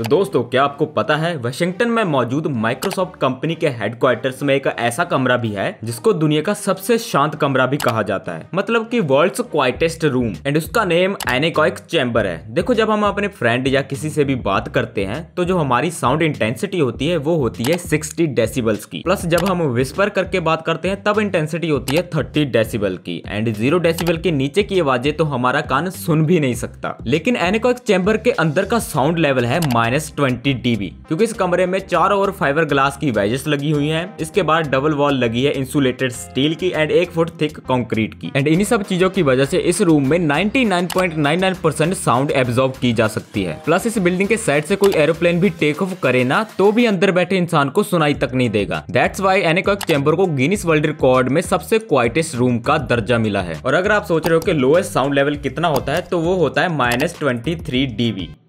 तो दोस्तों क्या आपको पता है वाशिंगटन में मौजूद माइक्रोसॉफ्ट कंपनी के हेडक्वार्टर्स में एक ऐसा कमरा भी है जिसको दुनिया का सबसे शांत कमरा भी कहा जाता है मतलब कि वर्ल्ड्स क्वाइटेस्ट रूम एंड उसका नेम एनेकॉइक चैम्बर है देखो जब हम अपने फ्रेंड या किसी से भी बात करते हैं तो जो हमारी साउंड इंटेंसिटी होती है वो होती है सिक्सटी डेसीबल्स की प्लस जब हम विस्पर करके बात करते हैं तब इंटेंसिटी होती है थर्टी डेसिबल की एंड जीरो डेसीबल के नीचे की आवाजें तो हमारा कान सुन भी नहीं सकता लेकिन एनेकॉइक चैम्बर के अंदर का साउंड लेवल है माइन माइनस ट्वेंटी क्योंकि इस कमरे में चार ओवर फाइबर ग्लास की वेजेस लगी हुई हैं इसके बाद डबल वॉल लगी है इंसुलेटेड स्टील की एंड एक फुट थिक कंक्रीट की एंड इन्हीं सब चीजों की वजह से इस रूम में 99.99 परसेंट साउंड एब्जॉर्ब की जा सकती है प्लस इस बिल्डिंग के साइड से कोई एरोप्लेन भी टेक ऑफ करे ना तो भी अंदर बैठे इंसान को सुनाई तक नहीं देगा दैट्स वाई एनेकॉक चैम्बर को गिनीस वर्ल्ड रिकॉर्ड में सबसे क्वाइटेस्ट रूम का दर्जा मिला है और अगर आप सोच रहे हो कि लोएस्ट साउंड लेवल कितना होता है तो वो होता है माइनस ट्वेंटी थ्री